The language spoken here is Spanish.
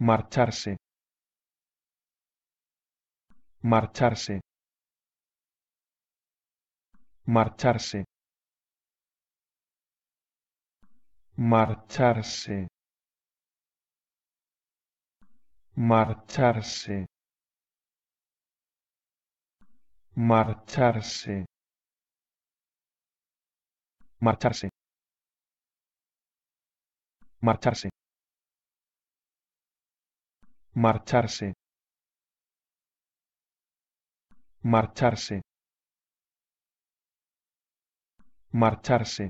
marcharse marcharse marcharse marcharse marcharse marcharse marcharse marcharse marcharse marcharse marcharse